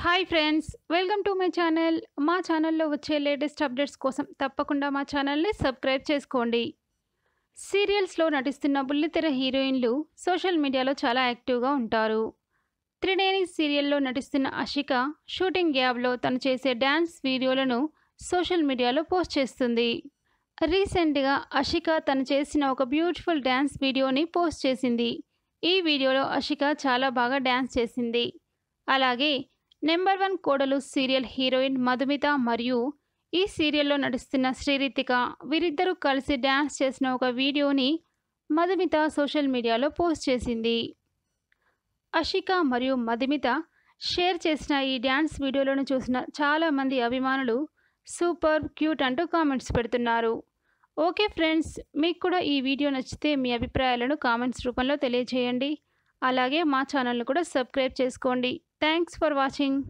hi friends welcome to my channel మా ఛానల్లో వచ్చే లేటెస్ట్ అప్డేట్స్ కోసం తప్పకుండా మా ఛానల్ని సబ్స్క్రైబ్ చేసుకోండి సీరియల్స్లో నటిస్తున్న బుల్లితెర హీరోయిన్లు సోషల్ మీడియాలో చాలా యాక్టివ్గా ఉంటారు త్రినేని సీరియల్లో నటిస్తున్న అషిక షూటింగ్ గ్యాబ్లో తను చేసే డ్యాన్స్ వీడియోలను సోషల్ మీడియాలో పోస్ట్ చేస్తుంది రీసెంట్గా అషిక తను చేసిన ఒక బ్యూటిఫుల్ డ్యాన్స్ వీడియోని పోస్ట్ చేసింది ఈ వీడియోలో అషిక చాలా బాగా డ్యాన్స్ చేసింది అలాగే నెంబర్ వన్ కోడలు సీరియల్ హీరోయిన్ మధుమిత మరియు ఈ సీరియల్లో నడుస్తున్న శ్రీరీతిక వీరిద్దరూ కలిసి డ్యాన్స్ చేసిన ఒక వీడియోని మధుమిత సోషల్ మీడియాలో పోస్ట్ చేసింది అషిక మరియు మధుమిత షేర్ చేసిన ఈ డ్యాన్స్ వీడియోలను చూసిన చాలామంది అభిమానులు సూపర్ క్యూట్ అంటూ కామెంట్స్ పెడుతున్నారు ఓకే ఫ్రెండ్స్ మీకు కూడా ఈ వీడియో నచ్చితే మీ అభిప్రాయాలను కామెంట్స్ రూపంలో తెలియజేయండి అలాగే మా ఛానల్ను కూడా సబ్స్క్రైబ్ చేసుకోండి థ్యాంక్స్ ఫర్ వాచింగ్